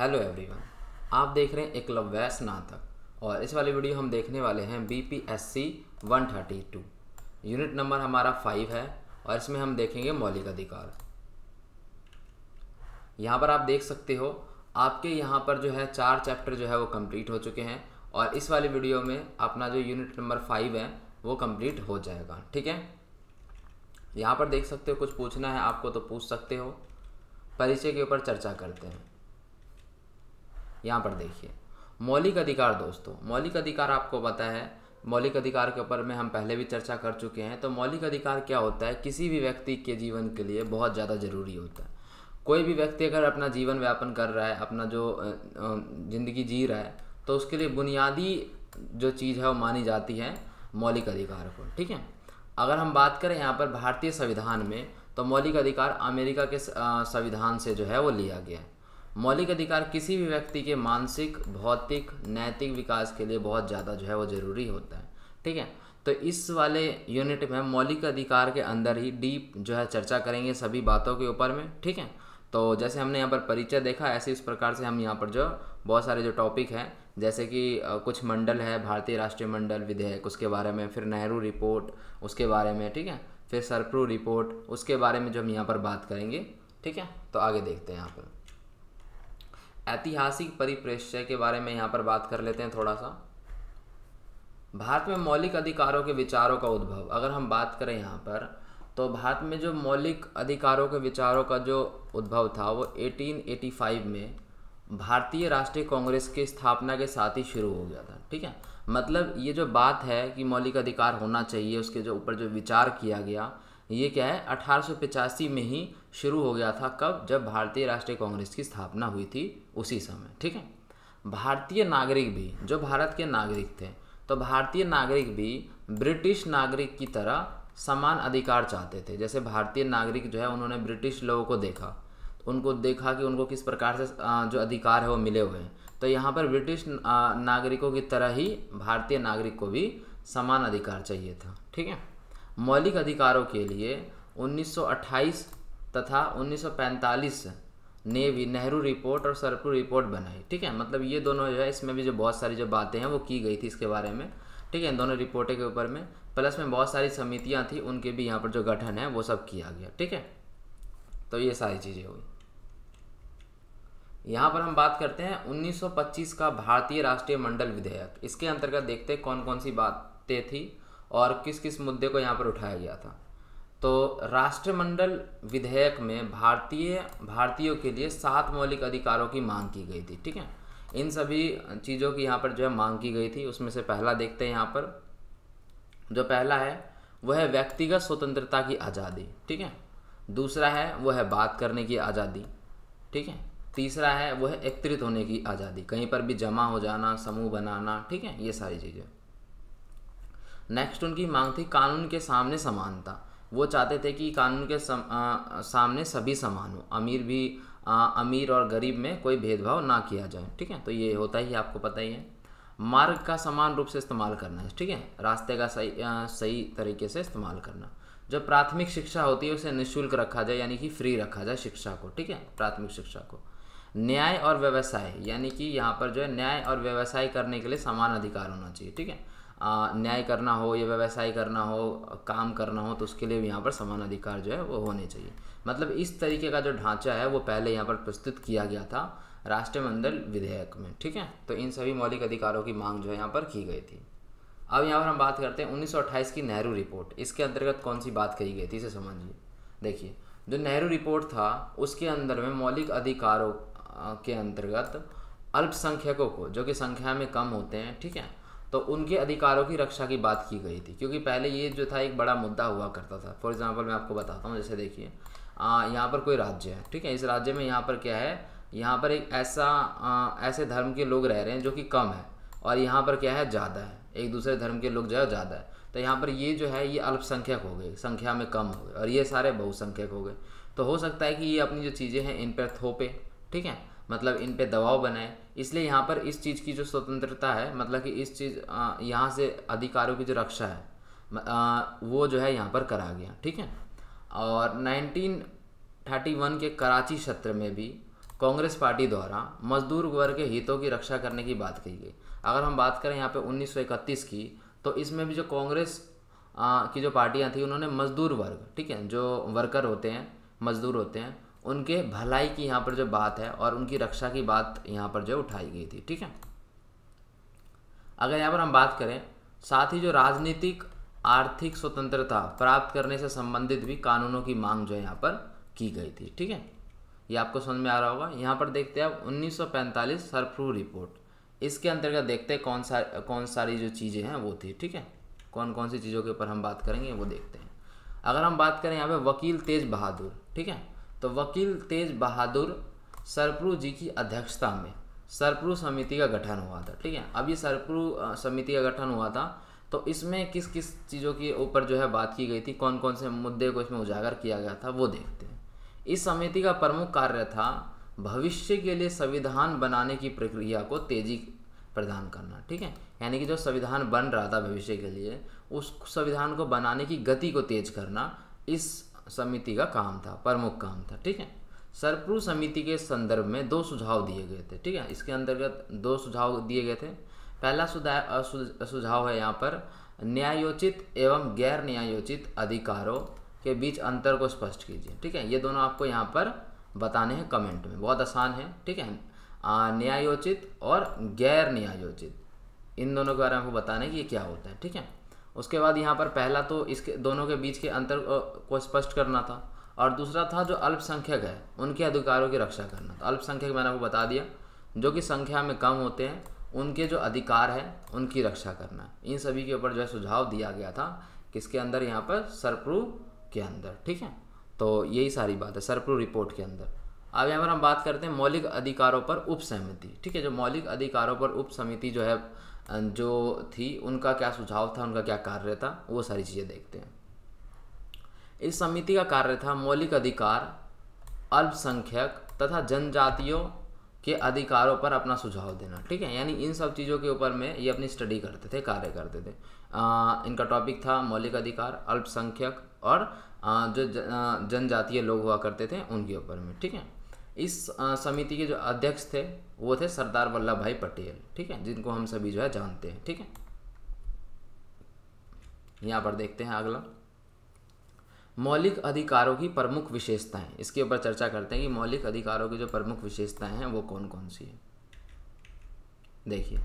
hello everyone आप देख रहे हैं एकलव्य स्नातक और इस वाली वीडियो हम देखने वाले हैं B P S C one thirty two unit number हमारा फाइव है और इसमें हम देखेंगे मौलिक अधिकार यहाँ पर आप देख सकते हो आपके यहाँ पर जो है चार चैप्टर जो है वो कंप्लीट हो चुके हैं और इस वाली वीडियो में अपना जो यूनिट नंबर फाइव है वो कम्प्लीट हो जाएगा ठीक है यहाँ पर देख सकते हो कुछ पूछना है आपको तो पूछ सकते हो परिचय के ऊपर चर्चा करते हैं यहाँ पर देखिए मौलिक अधिकार दोस्तों मौलिक अधिकार आपको पता है मौलिक अधिकार के ऊपर में हम पहले भी चर्चा कर चुके हैं तो मौलिक अधिकार क्या होता है किसी भी व्यक्ति के जीवन के लिए बहुत ज़्यादा ज़रूरी होता है कोई भी व्यक्ति अगर अपना जीवन व्यापन कर रहा है अपना जो ज़िंदगी जी रहा है तो उसके लिए बुनियादी जो चीज़ है वो मानी जाती है मौलिक अधिकार को ठीक है अगर हम बात करें यहाँ पर भारतीय संविधान में तो मौलिक अधिकार अमेरिका के संविधान से जो है वो लिया गया है मौलिक अधिकार किसी भी व्यक्ति के मानसिक भौतिक नैतिक विकास के लिए बहुत ज़्यादा जो है वो ज़रूरी होता है ठीक है तो इस वाले यूनिट में मौलिक अधिकार के अंदर ही डीप जो है चर्चा करेंगे सभी बातों के ऊपर में ठीक है तो जैसे हमने यहाँ पर परिचय देखा ऐसे इस प्रकार से हम यहाँ पर जो बहुत सारे जो टॉपिक हैं जैसे कि कुछ मंडल है भारतीय राष्ट्रीय मंडल विधेयक उसके बारे में फिर नेहरू रिपोर्ट उसके बारे में ठीक है फिर सरप्रू रिपोर्ट उसके बारे में जो हम यहाँ पर बात करेंगे ठीक है तो आगे देखते हैं यहाँ पर ऐतिहासिक परिप्रेक्ष्य के बारे में यहाँ पर बात कर लेते हैं थोड़ा सा भारत में मौलिक अधिकारों के विचारों का उद्भव अगर हम बात करें यहाँ पर तो भारत में जो मौलिक अधिकारों के विचारों का जो उद्भव था वो 1885 में भारतीय राष्ट्रीय कांग्रेस की स्थापना के साथ ही शुरू हो गया था ठीक है मतलब ये जो बात है कि मौलिक अधिकार होना चाहिए उसके जो ऊपर जो विचार किया गया ये क्या है अठारह में ही शुरू हो गया था कब जब भारतीय राष्ट्रीय कांग्रेस की स्थापना हुई थी उसी समय ठीक है भारतीय नागरिक भी जो भारत के नागरिक थे तो भारतीय नागरिक भी ब्रिटिश नागरिक की तरह समान अधिकार चाहते थे जैसे भारतीय नागरिक जो है उन्होंने ब्रिटिश लोगों को देखा उनको देखा कि उनको किस प्रकार से जो अधिकार है वो मिले हुए हैं तो यहाँ पर ब्रिटिश नागरिकों की तरह ही भारतीय नागरिक को भी समान अधिकार चाहिए था ठीक है मौलिक अधिकारों के लिए 1928 तथा 1945 ने भी नेहरू रिपोर्ट और सरपुर रिपोर्ट बनाई ठीक है मतलब ये दोनों जो है इसमें भी जो बहुत सारी जो बातें हैं वो की गई थी इसके बारे में ठीक है इन दोनों रिपोर्टें के ऊपर में प्लस में बहुत सारी समितियाँ थी उनके भी यहाँ पर जो गठन है वो सब किया गया ठीक है तो ये सारी चीज़ें हुई यहाँ पर हम बात करते हैं 1925 का भारतीय राष्ट्रीय मंडल विधेयक इसके अंतर्गत देखते हैं कौन कौन सी बातें थी और किस किस मुद्दे को यहाँ पर उठाया गया था तो राष्ट्रमंडल विधेयक में भारतीय भारतीयों के लिए सात मौलिक अधिकारों की मांग की गई थी ठीक है इन सभी चीज़ों की यहाँ पर जो है मांग की गई थी उसमें से पहला देखते हैं यहाँ पर जो पहला है वह है व्यक्तिगत स्वतंत्रता की आज़ादी ठीक है दूसरा है वह है बात करने की आज़ादी ठीक है तीसरा है वह है एकत्रित होने की आज़ादी कहीं पर भी जमा हो जाना समूह बनाना ठीक है ये सारी चीज़ें नेक्स्ट उनकी मांग थी कानून के सामने समानता वो चाहते थे कि कानून के सम, आ, सामने सभी समान हो अमीर भी आ, अमीर और गरीब में कोई भेदभाव ना किया जाए ठीक है तो ये होता ही आपको पता ही है मार्ग का समान रूप से इस्तेमाल करना है ठीक है रास्ते का सही आ, सही तरीके से इस्तेमाल करना जो प्राथमिक शिक्षा होती है उसे निःशुल्क रखा जाए यानी कि फ्री रखा जाए शिक्षा को ठीक है प्राथमिक शिक्षा को न्याय और व्यवसाय यानी कि यहाँ पर जो है न्याय और व्यवसाय करने के लिए समान अधिकार होना चाहिए ठीक है न्याय करना हो या व्यवसाय करना हो काम करना हो तो उसके लिए भी यहाँ पर समान अधिकार जो है वो होने चाहिए मतलब इस तरीके का जो ढांचा है वो पहले यहाँ पर प्रस्तुत किया गया था राष्ट्रीय मंडल विधेयक में ठीक है तो इन सभी मौलिक अधिकारों की मांग जो है यहाँ पर की गई थी अब यहाँ पर हम बात करते हैं उन्नीस की नेहरू रिपोर्ट इसके अंतर्गत कौन सी बात कही गई थी इसे समझिए देखिए जो नेहरू रिपोर्ट था उसके अंदर में मौलिक अधिकारों के अंतर्गत अल्पसंख्यकों को जो कि संख्या में कम होते हैं ठीक है तो उनके अधिकारों की रक्षा की बात की गई थी क्योंकि पहले ये जो था एक बड़ा मुद्दा हुआ करता था फॉर एग्ज़ाम्पल मैं आपको बताता हूँ जैसे देखिए यहाँ पर कोई राज्य है ठीक है इस राज्य में यहाँ पर क्या है यहाँ पर एक ऐसा आ, ऐसे धर्म के लोग रह रहे हैं जो कि कम है और यहाँ पर क्या है ज़्यादा है एक दूसरे धर्म के लोग जो है ज़्यादा है तो यहाँ पर ये जो है ये अल्पसंख्यक हो गए संख्या में कम हो गए और ये सारे बहुसंख्यक हो गए तो हो सकता है कि ये अपनी जो चीज़ें हैं इन पर थोपे ठीक है मतलब इन पे दबाव बनाए इसलिए यहाँ पर इस चीज़ की जो स्वतंत्रता है मतलब कि इस चीज़ यहाँ से अधिकारों की जो रक्षा है आ, वो जो है यहाँ पर करा गया ठीक है और 1931 के कराची सत्र में भी कांग्रेस पार्टी द्वारा मजदूर वर्ग के हितों की रक्षा करने की बात कही गई अगर हम बात करें यहाँ पर उन्नीस की तो इसमें भी जो कांग्रेस की जो पार्टियाँ थी उन्होंने मजदूर वर्ग ठीक है जो वर्कर होते हैं मजदूर होते हैं उनके भलाई की यहाँ पर जो बात है और उनकी रक्षा की बात यहाँ पर जो उठाई गई थी ठीक है अगर यहाँ पर हम बात करें साथ ही जो राजनीतिक आर्थिक स्वतंत्रता प्राप्त करने से संबंधित भी कानूनों की मांग जो है यहाँ पर की गई थी ठीक है ये आपको समझ में आ रहा होगा यहाँ पर देखते हैं अब 1945 सरफ्रू रिपोर्ट इसके अंतर्गत देखते हैं कौन सा कौन सारी जो चीज़ें हैं वो थी ठीक है कौन कौन सी चीज़ों के ऊपर हम बात करेंगे वो देखते हैं अगर हम बात करें यहाँ पे वकील तेज बहादुर ठीक है तो वकील तेज बहादुर सरप्रू जी की अध्यक्षता में सरप्रू समिति का गठन हुआ था ठीक है अब ये सरप्रू समिति का गठन हुआ था तो इसमें किस किस चीज़ों के ऊपर जो है बात की गई थी कौन कौन से मुद्दे को इसमें उजागर किया गया था वो देखते हैं इस समिति का प्रमुख कार्य था भविष्य के लिए संविधान बनाने की प्रक्रिया को तेजी प्रदान करना ठीक है यानी कि जो संविधान बन रहा था भविष्य के लिए उस संविधान को बनाने की गति को तेज करना इस समिति का काम था प्रमुख काम था ठीक है सरप्रु समिति के संदर्भ में दो सुझाव दिए गए थे ठीक है इसके अंतर्गत दो सुझाव दिए गए थे पहला सुझाव है यहाँ पर न्यायोचित एवं गैर न्यायोचित अधिकारों के बीच अंतर को स्पष्ट कीजिए ठीक है ये दोनों आपको यहाँ पर बताने हैं कमेंट में बहुत आसान है ठीक है न्यायोचित और गैर न्यायोचित इन दोनों के बारे में आपको बताना है कि ये क्या होता है ठीक है उसके बाद यहाँ पर पहला तो इसके दोनों के बीच के अंतर को स्पष्ट करना था और दूसरा था जो अल्पसंख्यक है उनके अधिकारों की रक्षा करना था अल्पसंख्यक मैंने आपको बता दिया जो कि संख्या में कम होते हैं उनके जो अधिकार हैं उनकी रक्षा करना इन सभी के ऊपर जो है सुझाव दिया गया था किसके अंदर यहाँ पर सरप्रू के अंदर ठीक है तो यही सारी बात है सरप्रू रिपोर्ट के अंदर अब यहाँ पर हम बात करते हैं मौलिक अधिकारों पर उप समिति ठीक है जो मौलिक अधिकारों पर उप समिति जो है जो थी उनका क्या सुझाव था उनका क्या कार्य था वो सारी चीज़ें देखते हैं इस समिति का कार्य था मौलिक अधिकार अल्पसंख्यक तथा जनजातियों के अधिकारों पर अपना सुझाव देना ठीक है यानी इन सब चीज़ों के ऊपर में ये अपनी स्टडी करते थे कार्य करते थे आ, इनका टॉपिक था मौलिक अधिकार अल्पसंख्यक और आ, जो जनजातीय लोग हुआ करते थे उनके ऊपर में ठीक है इस समिति के जो अध्यक्ष थे वो थे सरदार वल्लभ भाई पटेल ठीक है जिनको हम सभी जो है जानते हैं ठीक है यहाँ पर देखते हैं अगला मौलिक अधिकारों की प्रमुख विशेषताएं इसके ऊपर चर्चा करते हैं कि मौलिक अधिकारों की जो प्रमुख विशेषताएं हैं वो कौन कौन सी है देखिए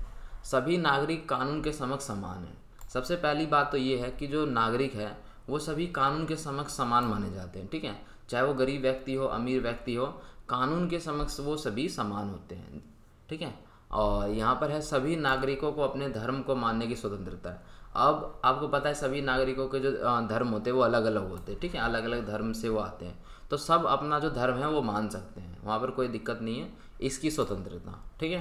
सभी नागरिक कानून के समक्ष समान हैं सबसे पहली बात तो ये है कि जो नागरिक है वो सभी कानून के समक्ष समान माने जाते हैं ठीक है चाहे वो गरीब व्यक्ति हो अमीर व्यक्ति हो कानून के समक्ष वो सभी समान होते हैं ठीक है और यहाँ पर है सभी नागरिकों को अपने धर्म को मानने की स्वतंत्रता है अब आपको पता है सभी नागरिकों के जो धर्म होते हैं वो अलग अलग होते हैं ठीक है अलग अलग धर्म से वो आते हैं तो सब अपना जो धर्म है वो मान सकते हैं वहाँ पर कोई दिक्कत नहीं है इसकी स्वतंत्रता ठीक है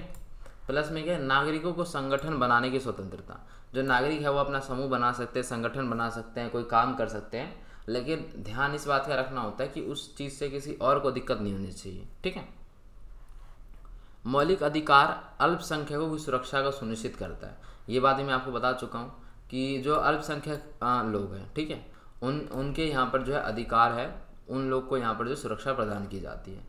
प्लस में क्या है नागरिकों को संगठन बनाने की स्वतंत्रता जो नागरिक है वो अपना समूह बना सकते हैं संगठन बना सकते हैं कोई काम कर सकते हैं लेकिन ध्यान इस बात का रखना होता है कि उस चीज़ से किसी और को दिक्कत नहीं होनी चाहिए ठीक है मौलिक अधिकार अल्पसंख्यकों की सुरक्षा को सुनिश्चित करता है ये बात मैं आपको बता चुका हूँ कि जो अल्पसंख्यक लोग हैं ठीक है उन उनके यहाँ पर जो है अधिकार है उन लोग को यहाँ पर जो सुरक्षा प्रदान की जाती है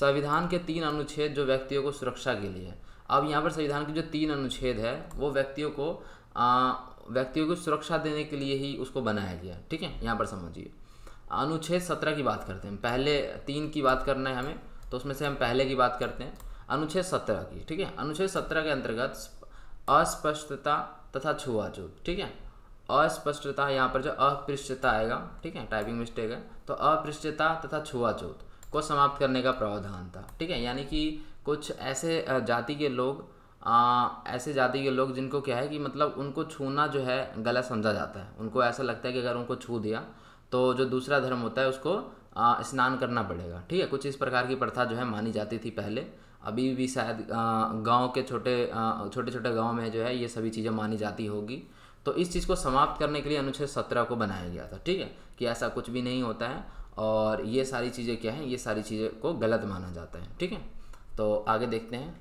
संविधान के तीन अनुच्छेद जो व्यक्तियों को सुरक्षा के लिए अब यहाँ पर संविधान के जो तीन अनुच्छेद है वो व्यक्तियों को व्यक्तियों को सुरक्षा देने के लिए ही उसको बनाया गया ठीक है यहाँ पर समझिए अनुच्छेद सत्रह की बात करते हैं पहले तीन की बात करना है हमें तो उसमें से हम पहले की बात करते हैं अनुच्छेद सत्रह की ठीक है अनुच्छेद सत्रह के अंतर्गत अस्पष्टता तथा छुआछूत ठीक है अस्पष्टता यहाँ पर जो अपृष्टता आएगा ठीक है टाइपिंग मिस्टेक है तो अपृष्टता तथा छुआछूत को समाप्त करने का प्रावधान था ठीक है यानी कि कुछ ऐसे जाति के लोग आ, ऐसे जाति के लोग जिनको क्या है कि मतलब उनको छूना जो है गलत समझा जाता है उनको ऐसा लगता है कि अगर उनको छू दिया तो जो दूसरा धर्म होता है उसको आ, स्नान करना पड़ेगा ठीक है कुछ इस प्रकार की प्रथा जो है मानी जाती थी पहले अभी भी शायद गांव के छोटे छोटे छोटे गांव में जो है ये सभी चीज़ें मानी जाती होगी तो इस चीज़ को समाप्त करने के लिए अनुच्छेद सत्रह को बनाया गया था ठीक है कि ऐसा कुछ भी नहीं होता है और ये सारी चीज़ें क्या हैं ये सारी चीज़ें को गलत माना जाता है ठीक है तो आगे देखते हैं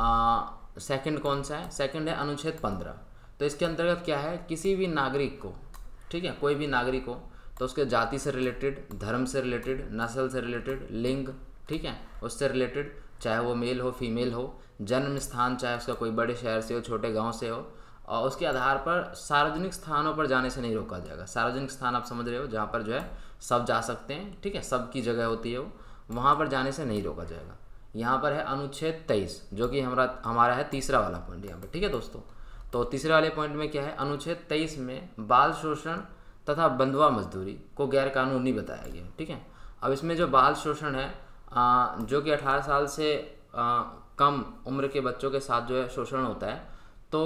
सेकंड कौन सा है सेकंड है अनुच्छेद पंद्रह तो इसके अंतर्गत क्या है किसी भी नागरिक को ठीक है कोई भी नागरिक हो तो उसके जाति से रिलेटेड धर्म से रिलेटेड नस्ल से रिलेटेड लिंग ठीक है उससे रिलेटेड चाहे वो मेल हो फीमेल हो जन्म स्थान चाहे उसका कोई बड़े शहर से हो छोटे गांव से हो और उसके आधार पर सार्वजनिक स्थानों पर जाने से नहीं रोका जाएगा सार्वजनिक स्थान आप समझ रहे हो जहाँ पर जो है सब जा सकते हैं ठीक है सब की जगह होती है वो वहाँ पर जाने से नहीं रोका जाएगा यहाँ पर है अनुच्छेद तेईस जो कि हमारा हमारा है तीसरा वाला पॉइंट यहाँ पर ठीक है दोस्तों तो तीसरे वाले पॉइंट में क्या है अनुच्छेद तेईस में बाल शोषण तथा बंधुआ मजदूरी को गैरकानूनी बताया गया ठीक है अब इसमें जो बाल शोषण है आ, जो कि 18 साल से आ, कम उम्र के बच्चों के साथ जो है शोषण होता है तो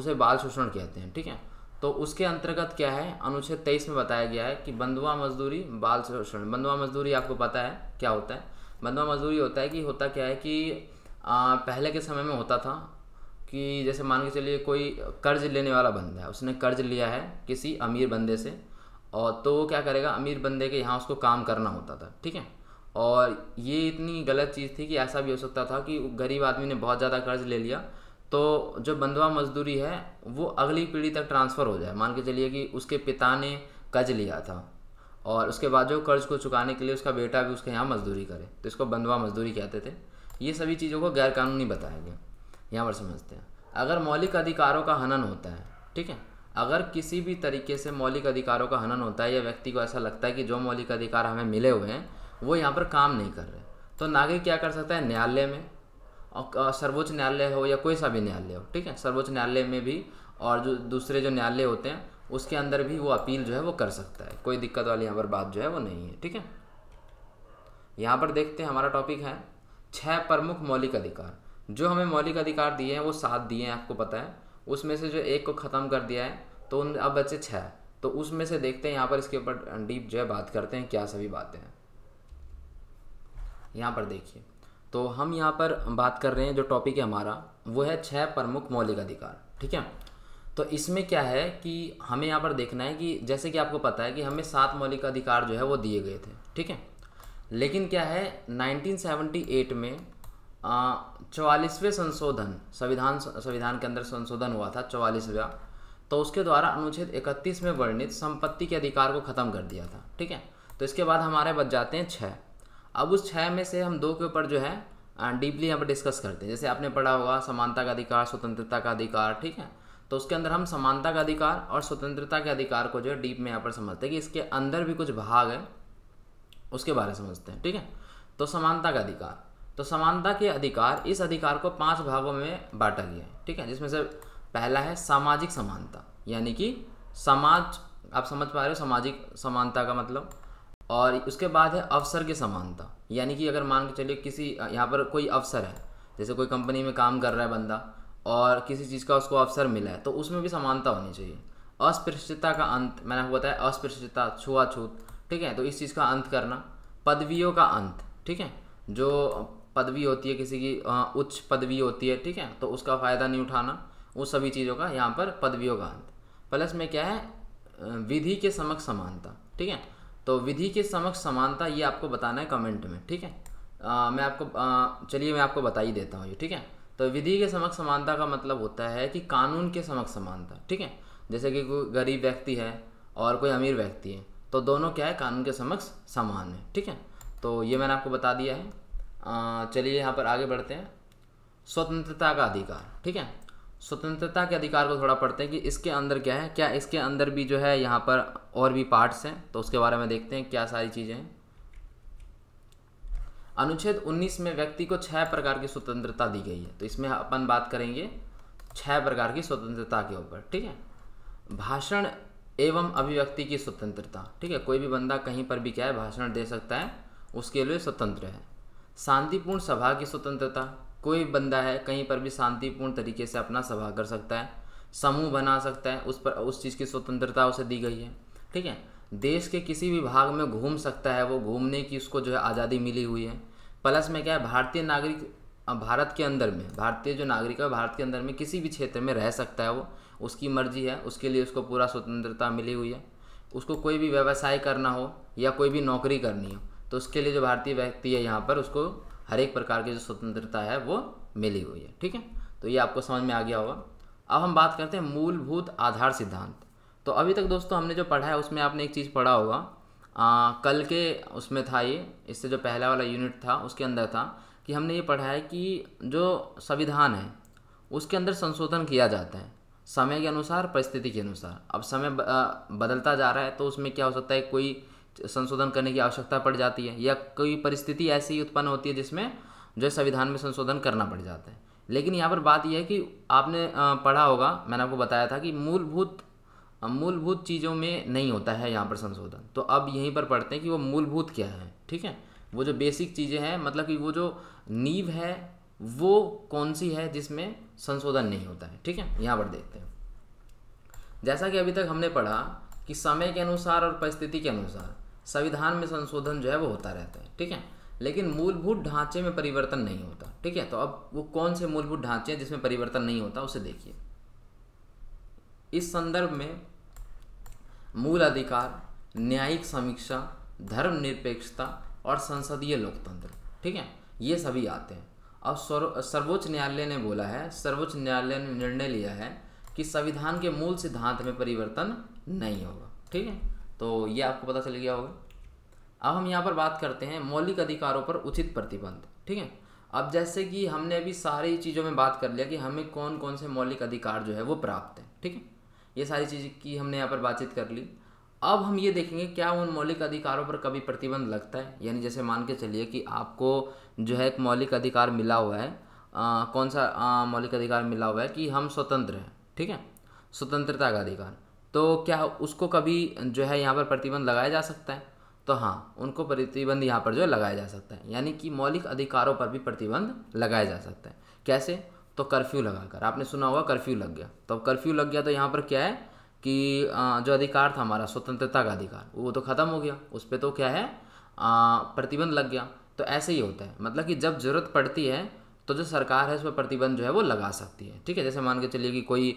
उसे बाल शोषण कहते हैं ठीक है तो उसके अंतर्गत क्या है अनुच्छेद तेईस में बताया गया है कि बंधुआ मजदूरी बाल शोषण बंधुआ मजदूरी आपको पता है क्या होता है बंधवा मजदूरी होता है कि होता क्या है कि आ, पहले के समय में होता था कि जैसे मान के चलिए कोई कर्ज लेने वाला बंदा है उसने कर्ज लिया है किसी अमीर बंदे से और तो वो क्या करेगा अमीर बंदे के यहाँ उसको काम करना होता था ठीक है और ये इतनी गलत चीज़ थी कि ऐसा भी हो सकता था कि गरीब आदमी ने बहुत ज़्यादा कर्ज ले लिया तो जो बंधवा मजदूरी है वो अगली पीढ़ी तक ट्रांसफ़र हो जाए मान के चलिए कि उसके पिता ने कर्ज लिया था और उसके बाद जो कर्ज को चुकाने के लिए उसका बेटा भी उसके यहाँ मजदूरी करे तो इसको बंधवा मजदूरी कहते थे ये सभी चीज़ों को गैरकानूनी बताया गया यहाँ पर समझते हैं अगर मौलिक अधिकारों का हनन होता है ठीक है अगर किसी भी तरीके से मौलिक अधिकारों का हनन होता है या व्यक्ति को ऐसा लगता है कि जो मौलिक अधिकार हमें मिले हुए हैं वो यहाँ पर काम नहीं कर रहे तो नागरिक क्या कर सकता है न्यायालय में और सर्वोच्च न्यायालय हो या कोई सा भी न्यायालय हो ठीक है सर्वोच्च न्यायालय में भी और जो दूसरे जो न्यायालय होते हैं उसके अंदर भी वो अपील जो है वो कर सकता है कोई दिक्कत वाली यहाँ पर बात जो है वो नहीं है ठीक है यहाँ पर देखते हैं हमारा टॉपिक है छः प्रमुख मौलिक अधिकार जो हमें मौलिक अधिकार दिए हैं वो सात दिए हैं आपको पता है उसमें से जो एक को ख़त्म कर दिया है तो उन अब बचे छः तो उसमें से देखते हैं यहाँ पर इसके ऊपर डीप जो है बात करते हैं क्या सभी बातें हैं यहाँ पर देखिए तो हम यहाँ पर बात कर रहे हैं जो टॉपिक है हमारा वो है छः प्रमुख मौलिक अधिकार ठीक है तो इसमें क्या है कि हमें यहाँ पर देखना है कि जैसे कि आपको पता है कि हमें सात मौलिक अधिकार जो है वो दिए गए थे ठीक है लेकिन क्या है 1978 में चवालीसवें संशोधन संविधान संविधान के अंदर संशोधन हुआ था चौवालीसवा तो उसके द्वारा अनुच्छेद 31 में वर्णित संपत्ति के अधिकार को ख़त्म कर दिया था ठीक है तो इसके बाद हमारे बच जाते हैं छः अब उस छः में से हम दो के ऊपर जो है डीपली यहाँ पर डिस्कस करते हैं जैसे आपने पढ़ा होगा समानता का अधिकार स्वतंत्रता का अधिकार ठीक है तो उसके अंदर हम समानता का अधिकार और स्वतंत्रता के अधिकार को जो है डीप में यहाँ पर समझते हैं कि इसके अंदर भी कुछ भाग है उसके बारे में समझते हैं ठीक है तो समानता का अधिकार तो समानता के अधिकार इस अधिकार को पांच भागों में बांटा गया है ठीक है जिसमें से पहला है सामाजिक समानता यानी कि समाज आप समझ पा रहे हो सामाजिक समानता का मतलब और उसके बाद है अवसर की समानता यानी कि अगर मान के चलिए किसी यहाँ पर कोई अवसर है जैसे कोई कंपनी में काम कर रहा है बंदा और किसी चीज़ का उसको अवसर मिला है तो उसमें भी समानता होनी चाहिए अस्पृश्यता का अंत मैंने आपको बताया अस्पृश्यता छुआछूत ठीक है तो इस चीज़ का अंत करना पदवियों का अंत ठीक है जो पदवी होती है किसी की उच्च पदवी होती है ठीक है तो उसका फ़ायदा नहीं उठाना उस सभी चीज़ों का यहाँ पर पदवियों का अंत प्लस में क्या है विधि के समक्ष समानता ठीक है तो विधि के समक्ष समानता ये आपको बताना है कमेंट में ठीक है आ, मैं आपको चलिए मैं आपको बता ही देता हूँ ये ठीक है तो विधि के समक्ष समानता का मतलब होता है कि कानून के समक्ष समानता ठीक है जैसे कि कोई गरीब व्यक्ति है और कोई अमीर व्यक्ति है तो दोनों क्या है कानून के समक्ष समान है ठीक है तो ये मैंने आपको बता दिया है चलिए यहाँ पर आगे बढ़ते हैं स्वतंत्रता का अधिकार ठीक है स्वतंत्रता के अधिकार को थोड़ा पढ़ते हैं कि इसके अंदर क्या है क्या इसके अंदर भी जो है यहाँ पर और भी पार्ट्स हैं तो उसके बारे में देखते हैं क्या सारी चीज़ें हैं अनुच्छेद 19 में व्यक्ति को छह प्रकार की स्वतंत्रता दी गई है तो इसमें अपन बात करेंगे छह प्रकार की स्वतंत्रता के ऊपर ठीक है भाषण एवं अभिव्यक्ति की स्वतंत्रता ठीक है कोई भी बंदा कहीं पर भी क्या है भाषण दे सकता है उसके लिए स्वतंत्र है शांतिपूर्ण सभा की स्वतंत्रता कोई बंदा है कहीं पर भी शांतिपूर्ण तरीके से अपना सभा कर सकता है समूह बना सकता है उस पर उस चीज़ की स्वतंत्रता उसे दी गई है ठीक है देश के किसी भी भाग में घूम सकता है वो घूमने की उसको जो है आज़ादी मिली हुई है प्लस में क्या है भारतीय नागरिक भारत के अंदर में भारतीय जो नागरिक है भारत के अंदर में किसी भी क्षेत्र में रह सकता है वो उसकी मर्जी है उसके लिए उसको पूरा स्वतंत्रता मिली हुई है उसको कोई भी व्यवसाय करना हो या कोई भी नौकरी करनी हो तो उसके लिए जो भारतीय व्यक्ति है यहाँ पर उसको हर एक प्रकार की जो स्वतंत्रता है वो मिली हुई है ठीक है तो ये आपको समझ में आ गया होगा अब हम बात करते हैं मूलभूत आधार सिद्धांत तो अभी तक दोस्तों हमने जो पढ़ा है उसमें आपने एक चीज़ पढ़ा होगा आ, कल के उसमें था ये इससे जो पहला वाला यूनिट था उसके अंदर था कि हमने ये पढ़ा है कि जो संविधान है उसके अंदर संशोधन किया जाता है समय के अनुसार परिस्थिति के अनुसार अब समय ब, आ, बदलता जा रहा है तो उसमें क्या हो सकता है कोई संशोधन करने की आवश्यकता पड़ जाती है या कोई परिस्थिति ऐसी उत्पन्न होती है जिसमें जो संविधान में संशोधन करना पड़ जाता है लेकिन यहाँ पर बात यह है कि आपने पढ़ा होगा मैंने आपको बताया था कि मूलभूत मूलभूत चीज़ों में नहीं होता है यहाँ पर संशोधन तो अब यहीं पर पढ़ते हैं कि वो मूलभूत क्या है ठीक है वो जो बेसिक चीज़ें हैं मतलब कि वो जो नींव है वो कौन सी है जिसमें संशोधन नहीं होता है ठीक है यहाँ पर देखते हैं जैसा कि अभी तक हमने पढ़ा कि समय के अनुसार और परिस्थिति के अनुसार संविधान में संशोधन जो है वो होता रहता है ठीक है लेकिन मूलभूत ढांचे में परिवर्तन नहीं होता ठीक है तो अब वो कौन से मूलभूत ढांचे हैं जिसमें परिवर्तन नहीं होता उसे देखिए इस संदर्भ में मूल अधिकार न्यायिक समीक्षा धर्मनिरपेक्षता और संसदीय लोकतंत्र ठीक है ये सभी आते हैं अब सर्वोच्च न्यायालय ने बोला है सर्वोच्च न्यायालय ने निर्णय लिया है कि संविधान के मूल सिद्धांत में परिवर्तन नहीं होगा ठीक है तो ये आपको पता चल गया होगा अब हम यहाँ पर बात करते हैं मौलिक अधिकारों पर उचित प्रतिबंध ठीक है अब जैसे कि हमने अभी सारी चीज़ों में बात कर लिया कि हमें कौन कौन से मौलिक अधिकार जो है वो प्राप्त हैं ठीक है ये सारी चीज़ की हमने यहाँ पर बातचीत कर ली अब हम ये देखेंगे क्या उन मौलिक अधिकारों पर कभी प्रतिबंध लगता है यानी जैसे मान के चलिए कि आपको जो है एक मौलिक अधिकार मिला हुआ है आ, कौन सा आ, मौलिक अधिकार मिला हुआ है कि हम स्वतंत्र हैं ठीक है स्वतंत्रता का अधिकार तो क्या उसको कभी जो है यहाँ पर प्रतिबंध लगाया जा सकता है तो हाँ उनको प्रतिबंध यहाँ पर जो है लगाया जा सकता है यानी कि मौलिक अधिकारों पर भी प्रतिबंध लगाया जा सकता है कैसे तो कर्फ्यू लगाकर आपने सुना होगा कर्फ्यू लग गया तो अब कर्फ्यू लग गया तो यहाँ पर क्या है कि जो अधिकार था हमारा स्वतंत्रता का अधिकार वो तो ख़त्म हो गया उस पर तो क्या है प्रतिबंध लग गया तो ऐसे ही होता है मतलब कि जब ज़रूरत पड़ती है तो जो सरकार है उस पर प्रतिबंध जो है वो लगा सकती है ठीक है जैसे मान के चलिए कि कोई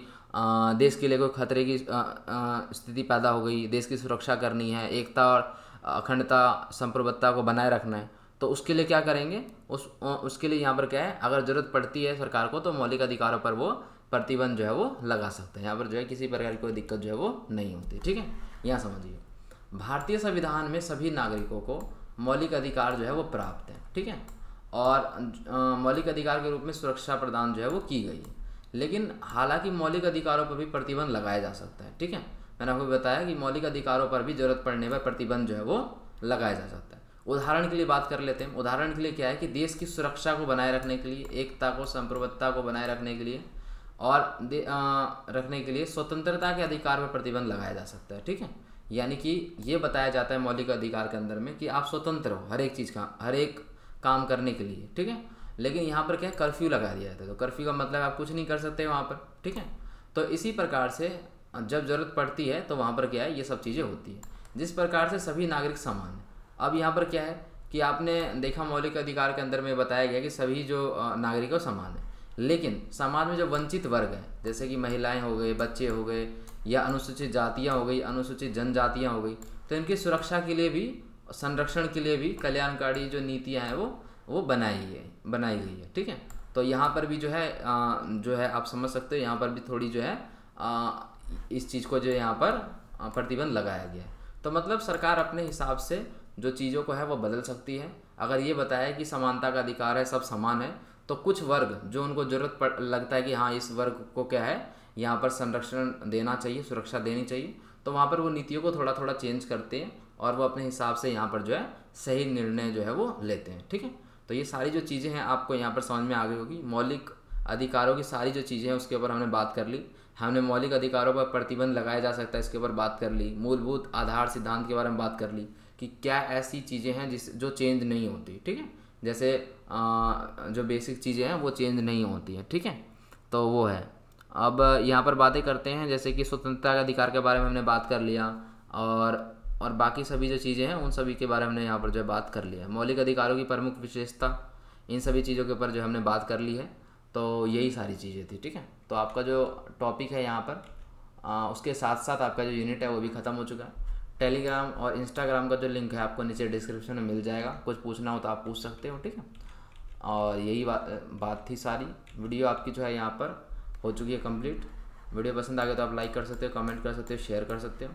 देश के लिए कोई खतरे की स्थिति पैदा हो गई देश की सुरक्षा करनी है एकता और अखंडता संप्रभुता को बनाए रखना है तो उसके लिए क्या करेंगे उस उसके लिए यहाँ पर क्या है अगर ज़रूरत पड़ती है सरकार को तो मौलिक अधिकारों पर वो प्रतिबंध जो है वो लगा सकते हैं यहाँ पर जो है किसी प्रकार की कोई दिक्कत जो है वो नहीं होती ठीक है यहाँ समझिए भारतीय संविधान में सभी नागरिकों को मौलिक अधिकार जो है वो प्राप्त है ठीक है और मौलिक अधिकार के रूप में सुरक्षा प्रदान जो है वो की गई है लेकिन हालांकि मौलिक अधिकारों पर भी प्रतिबंध लगाया जा सकता है ठीक है मैंने आपको बताया कि मौलिक अधिकारों पर भी जरूरत पड़ने पर प्रतिबंध जो है वो लगाया जा सकता है उदाहरण के लिए बात कर लेते हैं उदाहरण के लिए क्या है कि देश की सुरक्षा को बनाए रखने के लिए एकता को संप्रभुता को बनाए रखने के लिए और आ, रखने के लिए स्वतंत्रता के अधिकार पर प्रतिबंध लगाया जा सकता है ठीक है यानी कि ये बताया जाता है मौलिक अधिकार के अंदर में कि आप स्वतंत्र हो हर एक चीज़ का हर एक काम करने के लिए ठीक है लेकिन यहाँ पर क्या है कर्फ्यू लगा दिया जाता है तो कर्फ्यू का मतलब आप कुछ नहीं कर सकते वहाँ पर ठीक है तो इसी प्रकार से जब जरूरत पड़ती है तो वहाँ पर क्या है ये सब चीज़ें होती है जिस प्रकार से सभी नागरिक समान हैं अब यहाँ पर क्या है कि आपने देखा मौलिक अधिकार के अंदर में बताया गया कि सभी जो नागरिक है समान है लेकिन समाज में जो वंचित वर्ग हैं जैसे कि महिलाएं हो गए बच्चे हो गए या अनुसूचित जातियां हो गई अनुसूचित जनजातियां हो गई तो इनकी सुरक्षा के लिए भी संरक्षण के लिए भी कल्याणकारी जो नीतियाँ हैं वो वो बनाई है बनाई गई है ठीक है तो यहाँ पर भी जो है जो है आप समझ सकते हो यहाँ पर भी थोड़ी जो है इस चीज़ को जो यहाँ पर प्रतिबंध लगाया गया है तो मतलब सरकार अपने हिसाब से जो चीज़ों को है वो बदल सकती है अगर ये बताया कि समानता का अधिकार है सब समान है तो कुछ वर्ग जो उनको ज़रूरत पड़ लगता है कि हाँ इस वर्ग को क्या है यहाँ पर संरक्षण देना चाहिए सुरक्षा देनी चाहिए तो वहाँ पर वो नीतियों को थोड़ा थोड़ा चेंज करते हैं और वो अपने हिसाब से यहाँ पर जो है सही निर्णय जो है वो लेते हैं ठीक है तो ये सारी जो चीज़ें हैं आपको यहाँ पर समझ में आ गई होगी मौलिक अधिकारों की सारी जो चीज़ें हैं उसके ऊपर हमने बात कर ली हमने मौलिक अधिकारों पर प्रतिबंध लगाया जा सकता है इसके ऊपर बात कर ली मूलभूत आधार सिद्धांत के बारे में बात कर ली कि क्या ऐसी चीज़ें हैं जिस जो चेंज नहीं होती ठीक है जैसे आ, जो बेसिक चीज़ें हैं वो चेंज नहीं होती हैं ठीक है तो वो है अब यहाँ पर बातें करते हैं जैसे कि स्वतंत्रता के अधिकार के बारे में हमने बात कर लिया और और बाकी सभी जो चीज़ें हैं उन सभी के बारे में हमने यहाँ पर जो है बात कर लिया है मौलिक अधिकारों की प्रमुख विशेषता इन सभी चीज़ों के ऊपर जो हमने बात कर ली है तो यही सारी चीज़ें थी ठीक है तो आपका जो टॉपिक है यहाँ पर आ, उसके साथ साथ आपका जो यूनिट है वो भी ख़त्म हो चुका है टेलीग्राम और इंस्टाग्राम का जो लिंक है आपको नीचे डिस्क्रिप्शन में मिल जाएगा कुछ पूछना हो तो आप पूछ सकते हो ठीक है और यही बा, बात थी सारी वीडियो आपकी जो है यहाँ पर हो चुकी है कंप्लीट वीडियो पसंद आ गया तो आप लाइक कर सकते हो कमेंट कर सकते हो शेयर कर सकते हो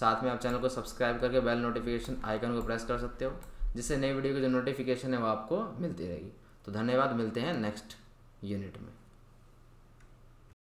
साथ में आप चैनल को सब्सक्राइब करके बेल नोटिफिकेशन आइकन को प्रेस कर सकते हो जिससे नई वीडियो की जो नोटिफिकेशन है वो आपको मिलती रहेगी तो धन्यवाद मिलते हैं नेक्स्ट यूनिट में